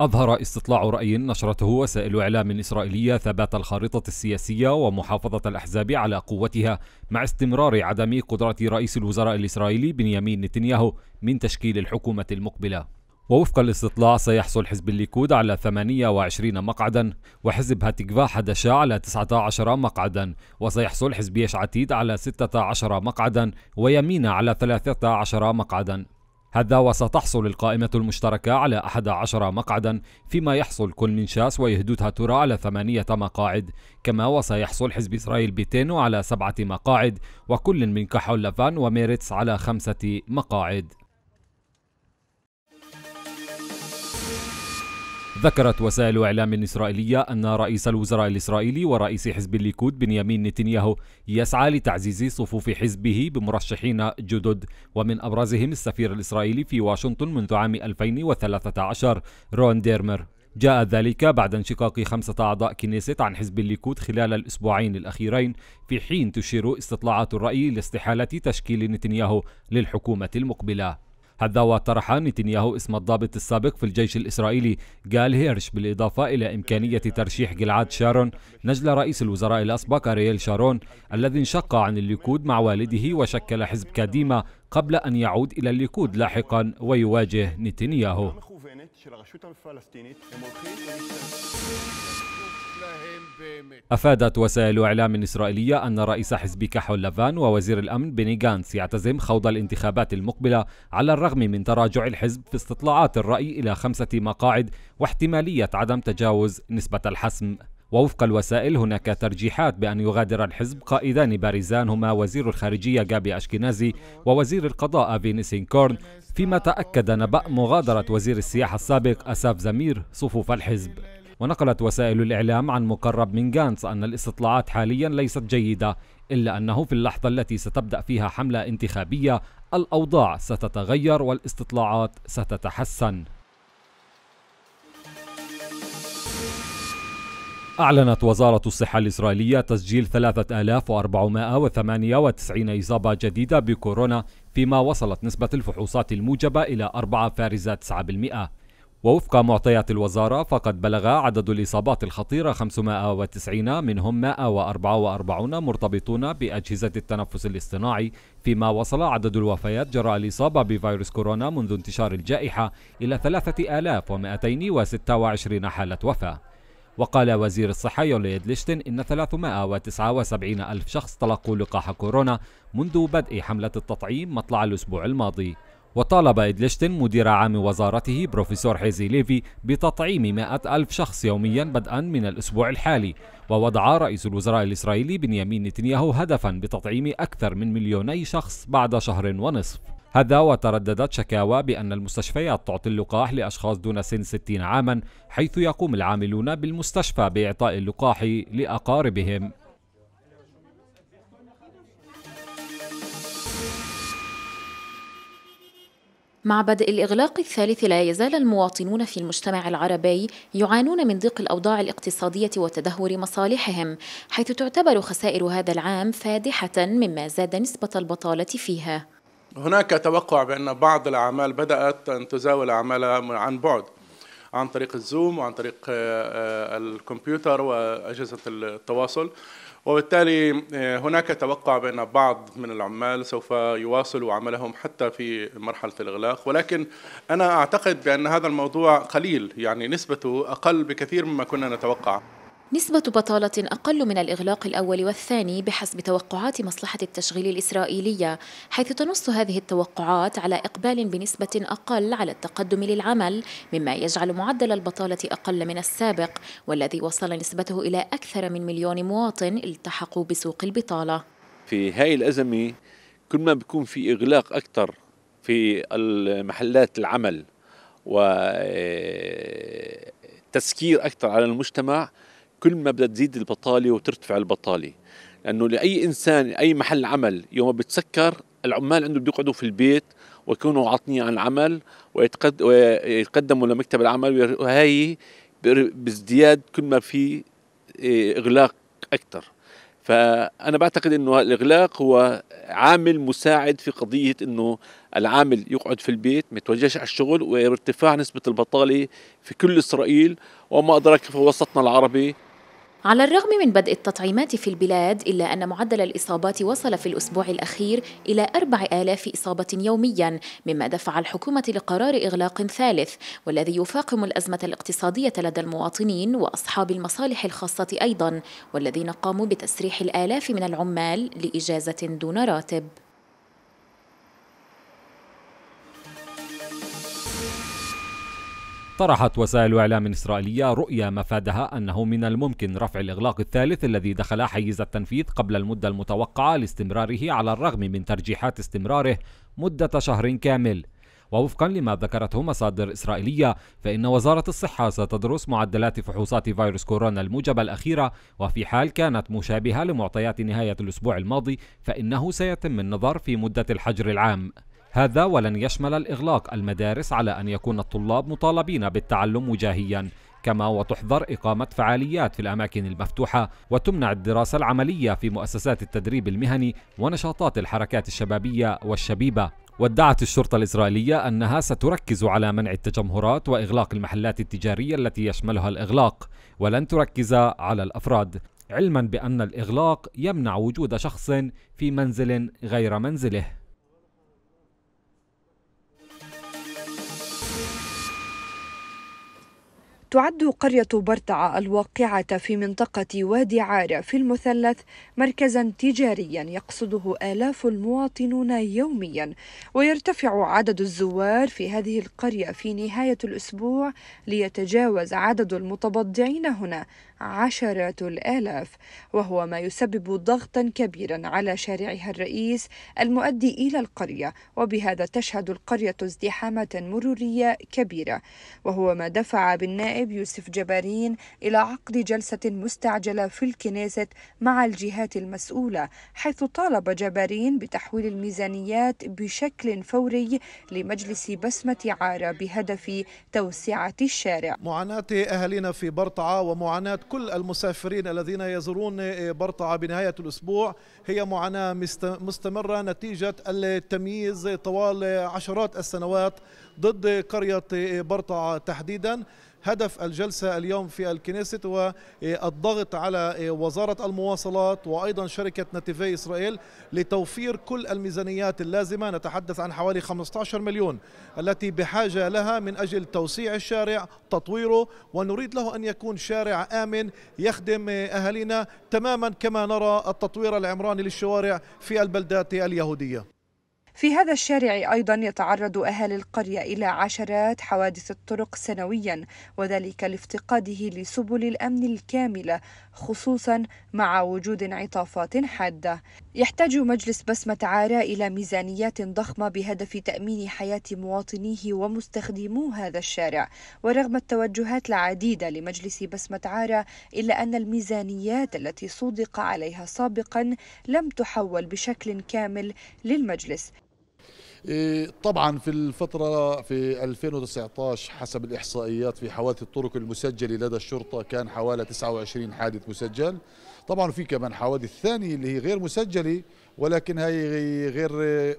أظهر استطلاع رأي نشرته وسائل إعلام إسرائيلية ثبات الخارطة السياسية ومحافظة الأحزاب على قوتها مع استمرار عدم قدرة رئيس الوزراء الإسرائيلي بنيامين نتنياهو من تشكيل الحكومة المقبلة ووفق الاستطلاع سيحصل حزب الليكود على 28 مقعدا وحزب هاتيكفا حدشا على 19 مقعدا وسيحصل حزب يش عتيد على 16 مقعدا ويمين على 13 مقعدا هذا وستحصل القائمة المشتركة على 11 مقعدا فيما يحصل كل من شاس ويهدوتها هاتورا على ثمانية مقاعد كما وسيحصل حزب إسرائيل بيتينو على سبعة مقاعد وكل من كحول لفان وميرتس على خمسة مقاعد ذكرت وسائل إعلام إسرائيلية أن رئيس الوزراء الإسرائيلي ورئيس حزب الليكود بنيامين نتنياهو يسعى لتعزيز صفوف حزبه بمرشحين جدد ومن أبرزهم السفير الإسرائيلي في واشنطن منذ عام 2013 رون ديرمر جاء ذلك بعد انشقاق خمسة أعضاء كنيست عن حزب الليكود خلال الأسبوعين الأخيرين في حين تشير استطلاعات الرأي لاستحالة تشكيل نتنياهو للحكومة المقبلة هذا وطرح نتنياهو اسم الضابط السابق في الجيش الإسرائيلي جال هيرش بالإضافة إلى إمكانية ترشيح جلعاد شارون نجل رئيس الوزراء الأسبق أرييل شارون الذي انشق عن الليكود مع والده وشكل حزب كاديما قبل أن يعود إلى الليكود لاحقا ويواجه نتنياهو أفادت وسائل إعلام إسرائيلية أن رئيس حزب كحول لافان ووزير الأمن بني غانس يعتزم خوض الانتخابات المقبلة على الرغم من تراجع الحزب في استطلاعات الرأي إلى خمسة مقاعد واحتمالية عدم تجاوز نسبة الحسم ووفق الوسائل هناك ترجيحات بأن يغادر الحزب قائدان بارزان هما وزير الخارجية جابي أشكنازي ووزير القضاء فيني سينكورن فيما تأكد نبأ مغادرة وزير السياحة السابق أساف زمير صفوف الحزب ونقلت وسائل الإعلام عن مقرب من غانتس أن الاستطلاعات حاليا ليست جيدة إلا أنه في اللحظة التي ستبدأ فيها حملة انتخابية الأوضاع ستتغير والاستطلاعات ستتحسن أعلنت وزارة الصحة الإسرائيلية تسجيل 3498 إصابة جديدة بكورونا فيما وصلت نسبة الفحوصات الموجبة إلى 4.9% ووفق معطيات الوزارة فقد بلغ عدد الإصابات الخطيرة 590 منهم 144 مرتبطون بأجهزة التنفس الاصطناعي فيما وصل عدد الوفيات جراء الإصابة بفيروس كورونا منذ انتشار الجائحة إلى 3226 حالة وفاة وقال وزير الصحة يوليد ليشتن إن 379 ألف شخص تلقوا لقاح كورونا منذ بدء حملة التطعيم مطلع الأسبوع الماضي وطالب إدلشتن مدير عام وزارته بروفيسور حيزي ليفي بتطعيم مائة ألف شخص يوميا بدءا من الأسبوع الحالي ووضع رئيس الوزراء الإسرائيلي بنيامين نتنياهو هدفا بتطعيم أكثر من مليوني شخص بعد شهر ونصف هذا وترددت شكاوى بأن المستشفيات تعطي اللقاح لأشخاص دون سن 60 عاما حيث يقوم العاملون بالمستشفى بإعطاء اللقاح لأقاربهم مع بدء الإغلاق الثالث لا يزال المواطنون في المجتمع العربي يعانون من ضيق الأوضاع الاقتصادية وتدهور مصالحهم حيث تعتبر خسائر هذا العام فادحة مما زاد نسبة البطالة فيها هناك توقع بأن بعض الأعمال بدأت أن تزاول أعمالها عن بعد عن طريق الزوم وعن طريق آه، آه، الكمبيوتر وأجهزة التواصل وبالتالي آه، هناك توقع بأن بعض من العمال سوف يواصلوا عملهم حتى في مرحلة الإغلاق ولكن أنا أعتقد بأن هذا الموضوع قليل يعني نسبته أقل بكثير مما كنا نتوقع نسبة بطالة أقل من الإغلاق الأول والثاني بحسب توقعات مصلحة التشغيل الإسرائيلية، حيث تنص هذه التوقعات على إقبال بنسبة أقل على التقدم للعمل، مما يجعل معدل البطالة أقل من السابق، والذي وصل نسبته إلى أكثر من مليون مواطن التحقوا بسوق البطالة. في هاي الأزمة كل ما بيكون في إغلاق أكثر في محلات العمل وتسكير آه، أكثر على المجتمع كل ما بدها تزيد البطاله وترتفع البطاله لانه لاي انسان اي محل عمل يوم بتسكر العمال عنده بده يقعدوا في البيت ويكونوا عاطنين عن العمل ويتقدموا لمكتب العمل وهي بازدياد كل ما في إيه، اغلاق اكثر فانا بعتقد انه الاغلاق هو عامل مساعد في قضيه انه العامل يقعد في البيت ما يتوجهش على الشغل وارتفاع نسبه البطاله في كل اسرائيل وما ادراك في وسطنا العربي على الرغم من بدء التطعيمات في البلاد إلا أن معدل الإصابات وصل في الأسبوع الأخير إلى 4000 إصابة يوميا مما دفع الحكومة لقرار إغلاق ثالث والذي يفاقم الأزمة الاقتصادية لدى المواطنين وأصحاب المصالح الخاصة أيضا والذين قاموا بتسريح الآلاف من العمال لإجازة دون راتب طرحت وسائل إعلام إسرائيلية رؤية مفادها أنه من الممكن رفع الإغلاق الثالث الذي دخل حيز التنفيذ قبل المدة المتوقعة لاستمراره على الرغم من ترجيحات استمراره مدة شهر كامل ووفقا لما ذكرته مصادر إسرائيلية فإن وزارة الصحة ستدرس معدلات فحوصات فيروس كورونا الموجبة الأخيرة وفي حال كانت مشابهة لمعطيات نهاية الأسبوع الماضي فإنه سيتم النظر في مدة الحجر العام هذا ولن يشمل الإغلاق المدارس على أن يكون الطلاب مطالبين بالتعلم وجاهيا كما وتحظر إقامة فعاليات في الأماكن المفتوحة وتمنع الدراسة العملية في مؤسسات التدريب المهني ونشاطات الحركات الشبابية والشبيبة وادعت الشرطة الإسرائيلية أنها ستركز على منع التجمهرات وإغلاق المحلات التجارية التي يشملها الإغلاق ولن تركز على الأفراد علما بأن الإغلاق يمنع وجود شخص في منزل غير منزله تعد قرية برتعة الواقعة في منطقة وادي عارة في المثلث مركزا تجاريا يقصده آلاف المواطنون يوميا ويرتفع عدد الزوار في هذه القرية في نهاية الأسبوع ليتجاوز عدد المتبضعين هنا عشرات الآلاف وهو ما يسبب ضغطا كبيرا على شارعها الرئيس المؤدي إلى القرية وبهذا تشهد القرية ازدحامات مرورية كبيرة وهو ما دفع بالنائب يوسف جبارين إلى عقد جلسة مستعجلة في الكنيسة مع الجهات المسؤولة حيث طالب جبارين بتحويل الميزانيات بشكل فوري لمجلس بسمة عارة بهدف توسعة الشارع معاناة أهلنا في برطعة ومعاناة كل المسافرين الذين يزورون إيه، برطعة بنهاية الأسبوع هي معاناة مستمرة نتيجة التمييز طوال عشرات السنوات ضد قرية إيه، برطعة تحديدا هدف الجلسة اليوم في الكنيست هو الضغط على وزارة المواصلات وأيضا شركة نتيفي إسرائيل لتوفير كل الميزانيات اللازمة نتحدث عن حوالي 15 مليون التي بحاجة لها من أجل توسيع الشارع تطويره ونريد له أن يكون شارع آمن يخدم أهالينا تماما كما نرى التطوير العمراني للشوارع في البلدات اليهودية في هذا الشارع أيضا يتعرض أهالي القرية إلى عشرات حوادث الطرق سنويا وذلك لافتقاده لسبل الأمن الكاملة خصوصا مع وجود انعطافات حادة يحتاج مجلس بسمة عارة إلى ميزانيات ضخمة بهدف تأمين حياة مواطنيه ومستخدمو هذا الشارع ورغم التوجهات العديدة لمجلس بسمة عارة إلا أن الميزانيات التي صدق عليها سابقا لم تحول بشكل كامل للمجلس إيه، طبعا في الفترة في 2019 حسب الإحصائيات في حوادث الطرق المسجلة لدى الشرطة كان حوالي 29 حادث مسجل طبعا في كمان حوادث ثانية اللي هي غير مسجلة ولكن هي غير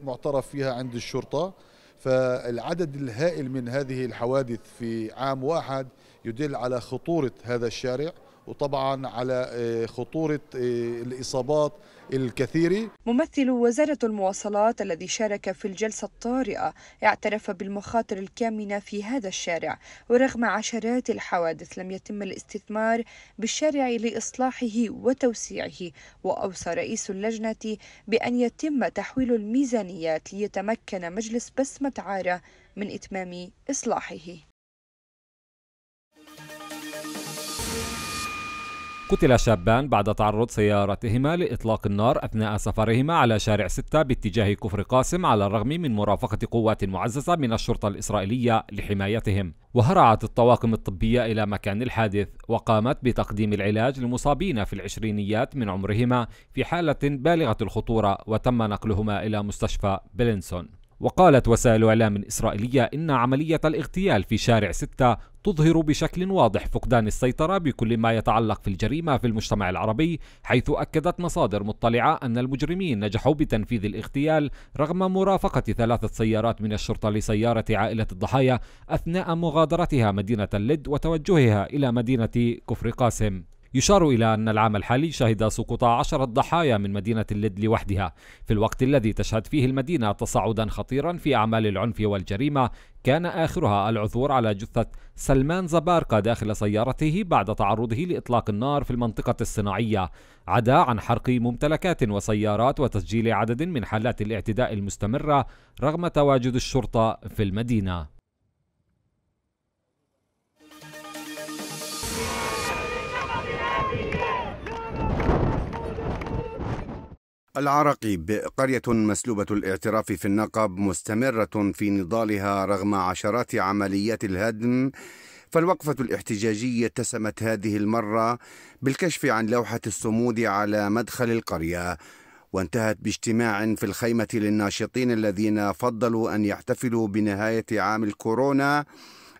معترف فيها عند الشرطة فالعدد الهائل من هذه الحوادث في عام واحد يدل على خطورة هذا الشارع وطبعا على آه، خطورة آه، الإصابات الكثيرة ممثل وزارة المواصلات الذي شارك في الجلسة الطارئة اعترف بالمخاطر الكامنة في هذا الشارع ورغم عشرات الحوادث لم يتم الاستثمار بالشارع لإصلاحه وتوسيعه وأوصى رئيس اللجنة بأن يتم تحويل الميزانيات ليتمكن مجلس بسمة عارة من إتمام إصلاحه قتل شابان بعد تعرض سيارتهما لإطلاق النار أثناء سفرهما على شارع 6 باتجاه كفر قاسم على الرغم من مرافقة قوات معززة من الشرطة الإسرائيلية لحمايتهم وهرعت الطواقم الطبية إلى مكان الحادث وقامت بتقديم العلاج لمصابين في العشرينيات من عمرهما في حالة بالغة الخطورة وتم نقلهما إلى مستشفى بلينسون وقالت وسائل إعلام إسرائيلية إن عملية الاغتيال في شارع ستة تظهر بشكل واضح فقدان السيطرة بكل ما يتعلق في الجريمة في المجتمع العربي حيث أكدت مصادر مطلعة أن المجرمين نجحوا بتنفيذ الاغتيال رغم مرافقة ثلاثة سيارات من الشرطة لسيارة عائلة الضحايا أثناء مغادرتها مدينة اللد وتوجهها إلى مدينة كفر قاسم يشار إلى أن العام الحالي شهد سقوط عشرة ضحايا من مدينة اللد لوحدها في الوقت الذي تشهد فيه المدينة تصاعدا خطيرا في أعمال العنف والجريمة كان آخرها العثور على جثة سلمان زباركا داخل سيارته بعد تعرضه لإطلاق النار في المنطقة الصناعية عدا عن حرق ممتلكات وسيارات وتسجيل عدد من حالات الاعتداء المستمرة رغم تواجد الشرطة في المدينة العراقيب قرية مسلوبة الاعتراف في النقب مستمرة في نضالها رغم عشرات عمليات الهدم فالوقفة الاحتجاجية اتسمت هذه المرة بالكشف عن لوحة الصمود على مدخل القرية وانتهت باجتماع في الخيمة للناشطين الذين فضلوا أن يحتفلوا بنهاية عام الكورونا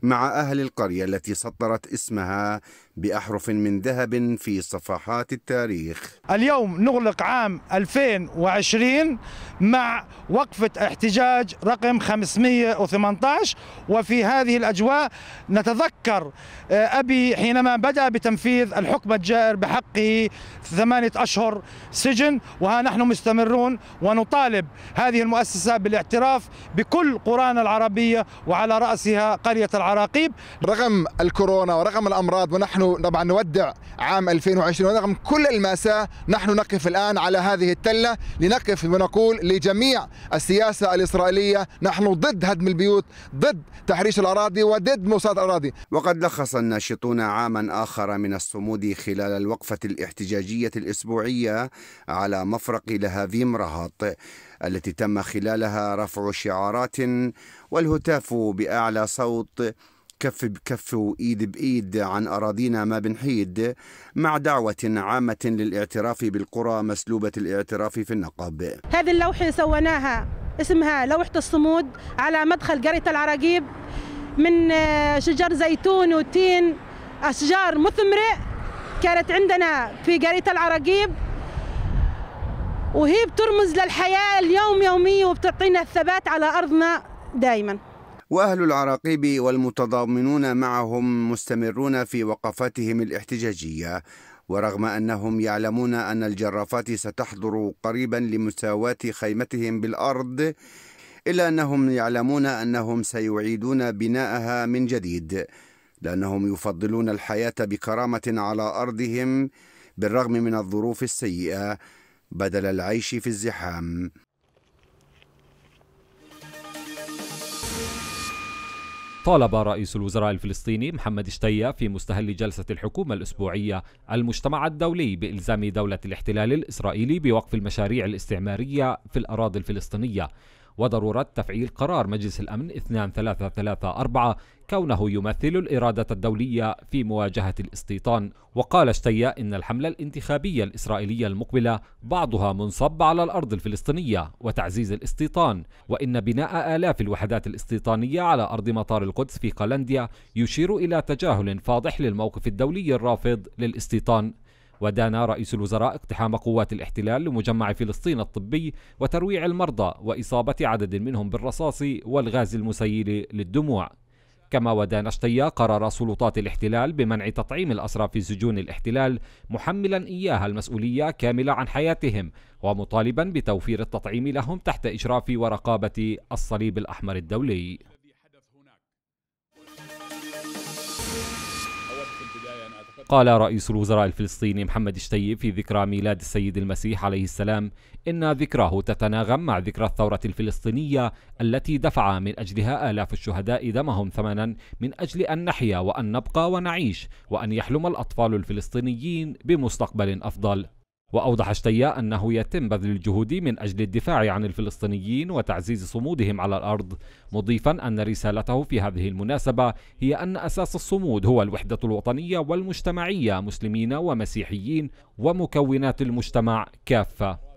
مع أهل القرية التي سطرت اسمها بأحرف من ذهب في صفحات التاريخ اليوم نغلق عام 2020 مع وقفة احتجاج رقم 518 وفي هذه الأجواء نتذكر آه، أبي حينما بدأ بتنفيذ الحكم الجائر بحقه ثمانية أشهر سجن وها نحن مستمرون ونطالب هذه المؤسسة بالاعتراف بكل قرانا العربية وعلى رأسها قرية العراقيب رغم الكورونا ورغم الأمراض ونحن نحن طبعا نودع عام 2020 ورغم كل المأساة نحن نقف الآن على هذه التلة لنقف ونقول لجميع السياسة الإسرائيلية نحن ضد هدم البيوت ضد تحريش الأراضي وضد مصاد الأراضي وقد لخص الناشطون عاما آخر من الصمود خلال الوقفة الاحتجاجية الأسبوعية على مفرق لهافيم رهط التي تم خلالها رفع شعارات والهتاف بأعلى صوت كف بكف وإيد بإيد عن أراضينا ما بنحيد مع دعوة عامة للاعتراف بالقرى مسلوبة الاعتراف في النقب هذه اللوحة سويناها اسمها لوحة الصمود على مدخل قرية العراقيب من آه، شجر زيتون وتين أشجار مثمرة كانت عندنا في قرية العراقيب وهي بترمز للحياة اليوم يومية وبتعطينا الثبات على أرضنا دائماً وأهل العراقيب والمتضامنون معهم مستمرون في وقفاتهم الاحتجاجية ورغم أنهم يعلمون أن الجرافات ستحضر قريبا لمساواة خيمتهم بالأرض إلا أنهم يعلمون أنهم سيعيدون بناءها من جديد لأنهم يفضلون الحياة بكرامة على أرضهم بالرغم من الظروف السيئة بدل العيش في الزحام طالب رئيس الوزراء الفلسطيني محمد شتية في مستهل جلسة الحكومة الأسبوعية المجتمع الدولي بإلزام دولة الاحتلال الإسرائيلي بوقف المشاريع الاستعمارية في الأراضي الفلسطينية وضرورة تفعيل قرار مجلس الأمن 2334 كونه يمثل الإرادة الدولية في مواجهة الاستيطان وقال اشتيا إن الحملة الانتخابية الإسرائيلية المقبلة بعضها منصب على الأرض الفلسطينية وتعزيز الاستيطان وإن بناء آلاف الوحدات الاستيطانية على أرض مطار القدس في قلنديا يشير إلى تجاهل فاضح للموقف الدولي الرافض للاستيطان ودان رئيس الوزراء اقتحام قوات الاحتلال لمجمع فلسطين الطبي وترويع المرضى وإصابة عدد منهم بالرصاص والغاز المسيل للدموع كما ودان اشتيا قرار سلطات الاحتلال بمنع تطعيم الأسرى في سجون الاحتلال محملا إياها المسؤولية كاملة عن حياتهم ومطالبا بتوفير التطعيم لهم تحت إشراف ورقابة الصليب الأحمر الدولي قال رئيس الوزراء الفلسطيني محمد شتيب في ذكرى ميلاد السيد المسيح عليه السلام إن ذكراه تتناغم مع ذكرى الثورة الفلسطينية التي دفع من أجلها آلاف الشهداء دمهم ثمنا من أجل أن نحيا وأن نبقى ونعيش وأن يحلم الأطفال الفلسطينيين بمستقبل أفضل وأوضح الشياء أنه يتم بذل الجهود من أجل الدفاع عن الفلسطينيين وتعزيز صمودهم على الأرض مضيفا أن رسالته في هذه المناسبة هي أن أساس الصمود هو الوحدة الوطنية والمجتمعية مسلمين ومسيحيين ومكونات المجتمع كافة